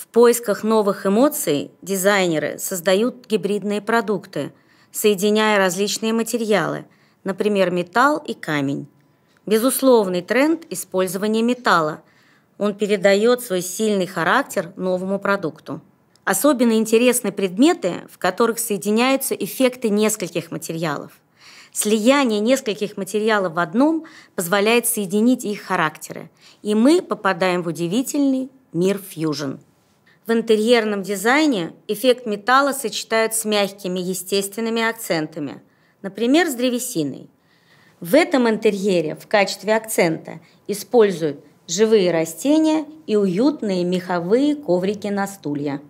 В поисках новых эмоций дизайнеры создают гибридные продукты, соединяя различные материалы, например, металл и камень. Безусловный тренд использования металла. Он передает свой сильный характер новому продукту. Особенно интересны предметы, в которых соединяются эффекты нескольких материалов. Слияние нескольких материалов в одном позволяет соединить их характеры, и мы попадаем в удивительный мир фьюжн. В интерьерном дизайне эффект металла сочетают с мягкими естественными акцентами, например, с древесиной. В этом интерьере в качестве акцента используют живые растения и уютные меховые коврики на стульях.